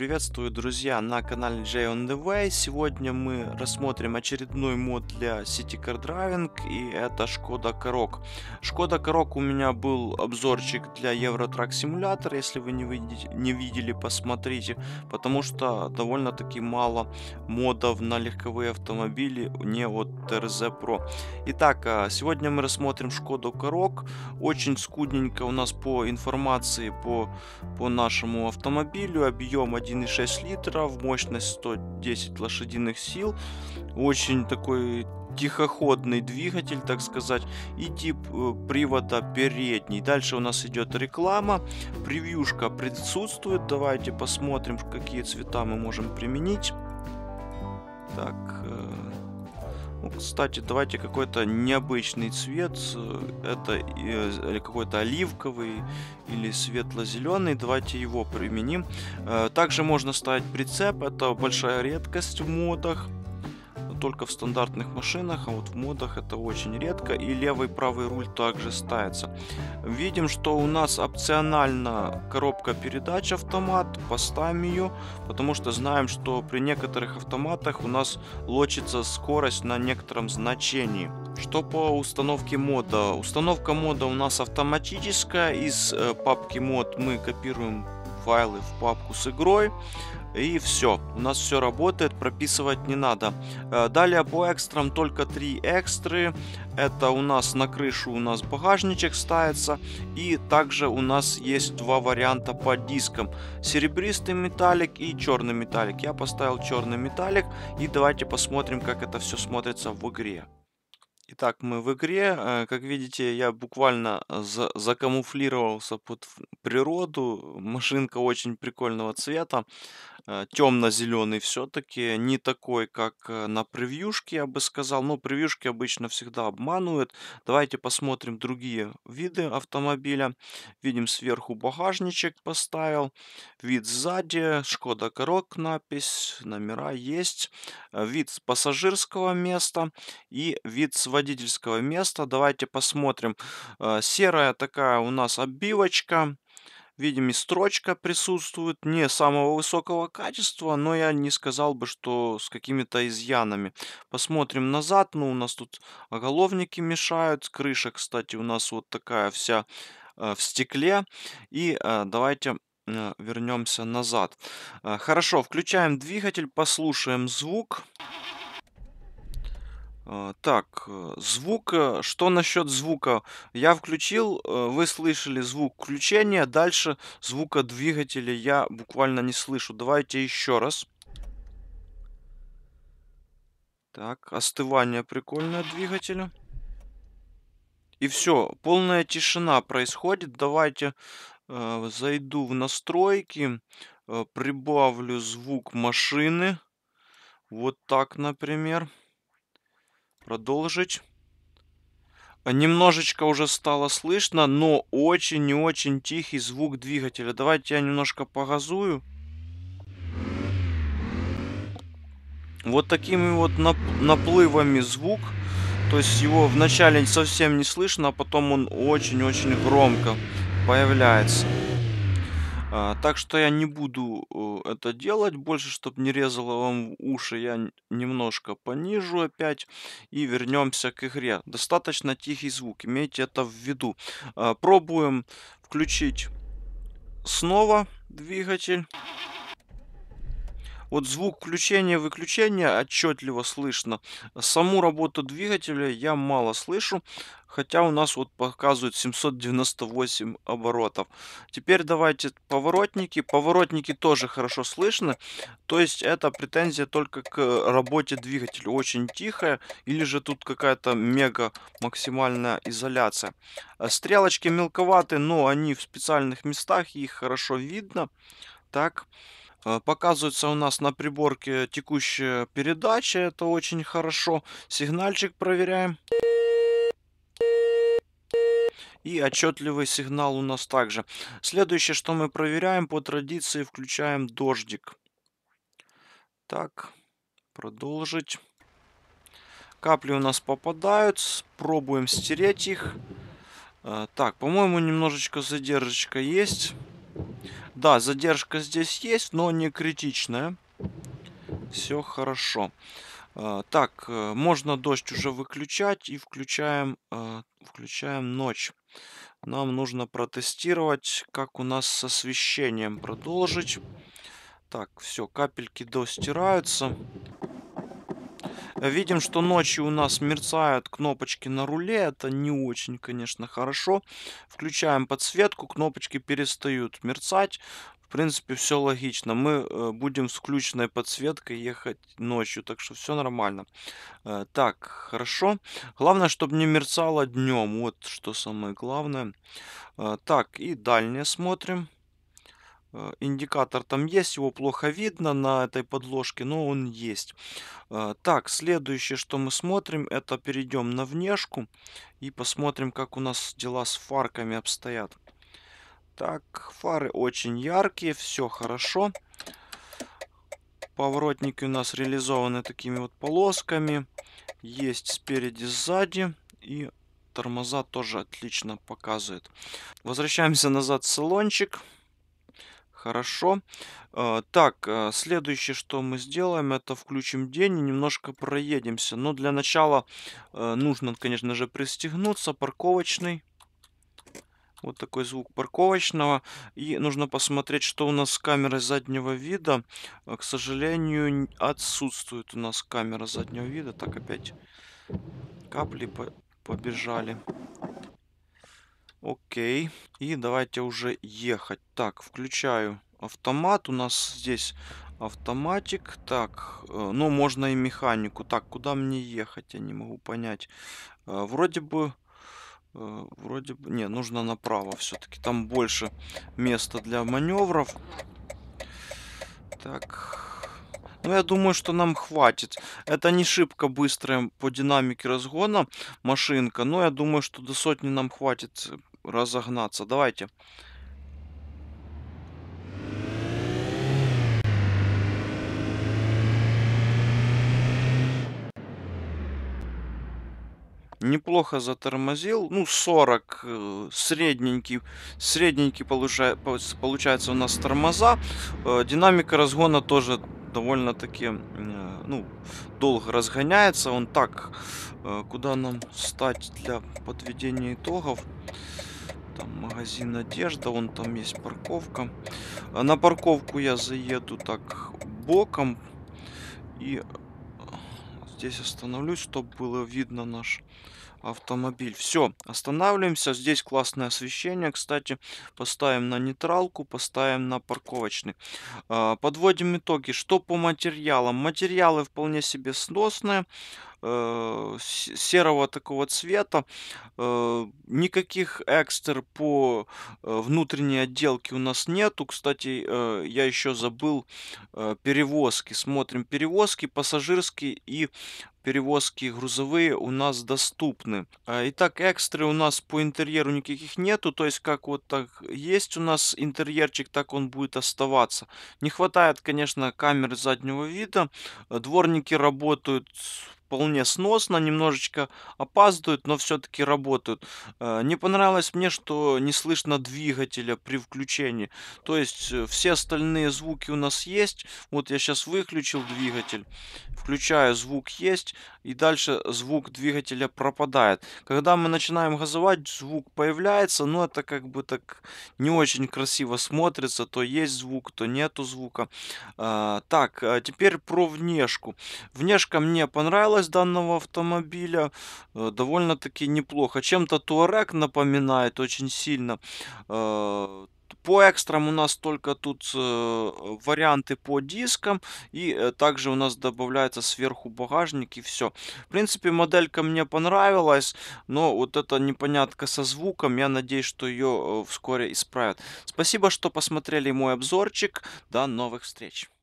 приветствую, друзья, на канале J on the Way. Сегодня мы рассмотрим очередной мод для City Car Driving, и это Шкода Корок. Шкода Корок у меня был обзорчик для Евротрак Simulator, если вы не, видите, не видели, посмотрите, потому что довольно-таки мало модов на легковые автомобили не от TRZ Pro. Итак, а, сегодня мы рассмотрим Шкоду Корок. Очень скудненько у нас по информации по, по нашему автомобилю, объем 1 1,6 в мощность 110 лошадиных сил, очень такой тихоходный двигатель, так сказать, и тип э, привода передний. Дальше у нас идет реклама, превьюшка присутствует, давайте посмотрим, какие цвета мы можем применить. Так, э, кстати, давайте какой-то необычный цвет. Э, это э, какой-то оливковый или светло-зеленый. Давайте его применим. Э, также можно ставить прицеп. Это большая редкость в модах только в стандартных машинах, а вот в модах это очень редко. И левый и правый руль также ставится. Видим, что у нас опционально коробка передач автомат. Поставим ее, потому что знаем, что при некоторых автоматах у нас лочится скорость на некотором значении. Что по установке мода? Установка мода у нас автоматическая. Из э, папки мод мы копируем файлы в папку с игрой. И все, у нас все работает, прописывать не надо. Э, далее по экстрам только три экстры. Это у нас на крышу у нас багажничек ставится. И также у нас есть два варианта по дискам. Серебристый металлик и черный металлик. Я поставил черный металлик. И давайте посмотрим, как это все смотрится в игре. Итак, мы в игре. Э, как видите, я буквально э, за закамуфлировался под природу. Машинка очень прикольного цвета. Э, темно-зеленый все-таки, не такой, как э, на превьюшке, я бы сказал. Но ну, превьюшки обычно всегда обманывают. Давайте посмотрим другие виды автомобиля. Видим сверху багажничек поставил, вид сзади, Шкода Корок напись номера есть, э, вид с пассажирского места и вид с водительского места. Давайте посмотрим. серая такая у нас обивочка Видимо, строчка присутствует не самого высокого качества, но я не сказал бы, что с какими-то изъянами. Посмотрим назад. Ну, у нас тут оголовники мешают. Крыша, кстати, у нас вот такая вся э, в стекле. И э, давайте э, вернемся назад. Хорошо, включаем двигатель, послушаем звук. Звук. Э, так, э, звук, э, что насчет звука? Я включил, э, вы слышали звук включения, дальше звука двигателя я буквально не слышу. Давайте еще раз. Так, остывание прикольное двигателя. И все, полная тишина происходит. Давайте э, зайду в настройки, э, прибавлю звук машины. Вот так, например продолжить. Немножечко уже стало слышно, но очень и очень тихий звук двигателя. Давайте я немножко погазую. Вот такими вот наплывами звук. То есть его вначале совсем не слышно, а потом он очень-очень громко появляется. А, так что я не буду э, это делать больше, чтобы не резало вам уши. Я немножко понижу опять и вернемся к игре. Достаточно тихий звук, имейте это в виду. А, пробуем включить снова двигатель. Вот звук включения-выключения отчетливо слышно. Саму работу двигателя я мало слышу, хотя у нас вот показывают 798 оборотов. Теперь давайте поворотники. Поворотники тоже хорошо слышно, то есть это претензия только к работе двигателя. Очень тихая или же тут какая-то мега максимальная изоляция. Стрелочки мелковаты, но они в специальных местах, их хорошо видно. Так, Э, показывается у нас на приборке текущая передача, это очень хорошо. Сигнальчик проверяем. И отчетливый сигнал у нас также. Следующее, что мы проверяем, по традиции включаем дождик. Так, продолжить. Капли у нас попадают, пробуем стереть их. Э, так, по-моему, немножечко задержечка есть. Да, задержка здесь есть, но не критичная. Все хорошо. А, так, э, можно дождь уже выключать и включаем, а, включаем ночь. Нам нужно протестировать, как у нас с освещением продолжить. Так, все, капельки достираются. стираются. Видим, что ночью у нас мерцают кнопочки на руле. Это не очень, конечно, хорошо. Включаем подсветку, кнопочки перестают мерцать. В принципе, все логично. Мы э, будем с включенной подсветкой ехать ночью, так что все нормально. Э, так, хорошо. Главное, чтобы не мерцало днем. Вот что самое главное. Э, так, и дальнее смотрим. Э, индикатор там есть, его плохо видно на этой подложке, но он есть. Э, так, следующее, что мы смотрим, это перейдем на внешку и посмотрим, как у нас дела с фарками обстоят. Так, фары очень яркие, все хорошо. Поворотники у нас реализованы такими вот полосками. Есть спереди, сзади и тормоза тоже отлично показывает. Возвращаемся назад в салончик. Хорошо. Э, так, э, следующее, что мы сделаем, это включим день и немножко проедемся. Но для начала э, нужно, конечно же, пристегнуться. Парковочный. Вот такой звук парковочного. И нужно посмотреть, что у нас с камерой заднего вида. К сожалению, отсутствует у нас камера заднего вида. Так, опять капли побежали. Окей. И давайте уже ехать. Так, включаю автомат. У нас здесь автоматик. Так, э, ну можно и механику. Так, куда мне ехать? Я не могу понять. Э, вроде бы... Э, вроде бы... Не, нужно направо все-таки. Там больше места для маневров. Так... Ну, я думаю, что нам хватит. Это не шибко быстрая по динамике разгона машинка, но я думаю, что до сотни нам хватит разогнаться. Давайте. Неплохо затормозил. Ну, 40. Э, средненький. Средненький получа... получается у нас тормоза. Э, динамика разгона тоже довольно-таки э, ну, долго разгоняется. Он так, куда нам стать для подведения итогов. Там магазин одежда, вон там есть парковка. А на парковку я заеду так боком. И э, здесь остановлюсь, чтобы было видно наш автомобиль. Все, останавливаемся. Здесь классное освещение, кстати. Поставим на нейтралку, поставим на парковочный. А, подводим итоги. Что по материалам? Материалы вполне себе сносные э, серого такого цвета. Э, никаких экстер по э, внутренней отделке у нас нету. Кстати, э, я еще забыл э, перевозки. Смотрим перевозки, пассажирские и перевозки грузовые у нас доступны. А, итак, экстры у нас по интерьеру никаких нету, то есть как вот так есть у нас интерьерчик, так он будет оставаться. Не хватает, конечно, камер заднего вида. Дворники работают вполне сносно, немножечко опаздывают, но все-таки работают. Э, не понравилось мне, что не слышно двигателя при включении. То есть э, все остальные звуки у нас есть. Вот я сейчас выключил двигатель, включаю, звук есть, и дальше звук двигателя пропадает. Когда мы начинаем газовать, звук появляется, но это как бы так не очень красиво смотрится. То есть звук, то нету звука. Э, так, а теперь про внешку. Внешка мне понравилась скорость данного автомобиля э, довольно-таки неплохо. Чем-то Туарек напоминает очень сильно. Э, по экстрам у нас только тут э, варианты по дискам. И также у нас добавляется сверху багажник и все. В принципе, моделька мне понравилась. Но вот эта непонятка со звуком, я надеюсь, что ее вскоре исправят. Спасибо, что посмотрели мой обзорчик. До новых встреч!